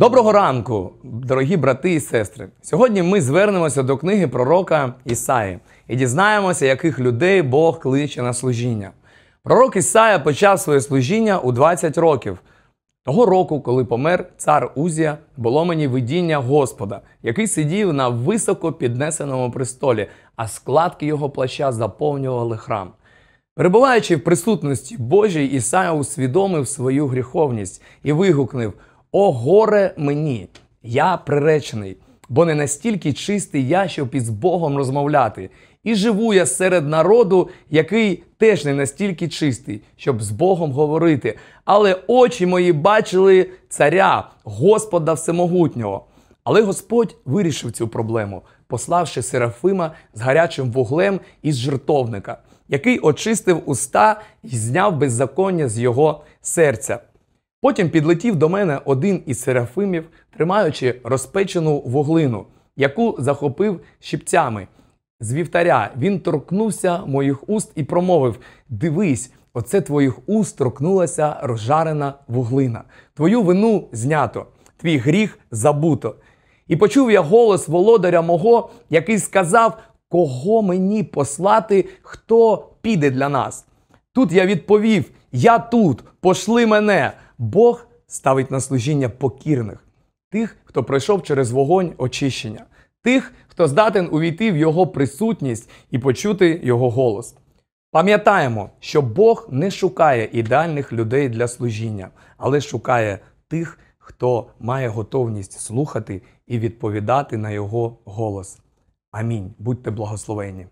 Доброго ранку, дорогі брати і сестри. Сьогодні ми звернемося до книги пророка Ісаї і дізнаємося, яких людей Бог кличе на служіння. Пророк Ісая почав своє служіння у 20 років. Того року, коли помер цар Узія, було мені видіння Господа, який сидів на високо піднесеному престолі, а складки його плаща заповнювали храм. Перебуваючи в присутності Божій, Ісая усвідомив свою гріховність і вигукнув. О, горе мені, я приречений, бо не настільки чистий я, щоб із Богом розмовляти. І живу я серед народу, який теж не настільки чистий, щоб з Богом говорити. Але очі мої бачили царя, Господа Всемогутнього. Але Господь вирішив цю проблему, пославши Серафима з гарячим вуглем із жертовника, який очистив уста і зняв беззаконня з його серця. Потім підлетів до мене один із серафимів, тримаючи розпечену вуглину, яку захопив щипцями. З вівтаря він торкнувся моїх уст і промовив: Дивись, оце твоїх уст торкнулася розжарена вуглина. Твою вину знято, твій гріх забуто. І почув я голос володаря мого, який сказав, кого мені послати, хто піде для нас. Тут я відповів: Я тут, пошли мене. Бог ставить на служіння покірних, тих, хто пройшов через вогонь очищення, тих, хто здатен увійти в його присутність і почути його голос. Пам'ятаємо, що Бог не шукає ідеальних людей для служіння, але шукає тих, хто має готовність слухати і відповідати на його голос. Амінь. Будьте благословені.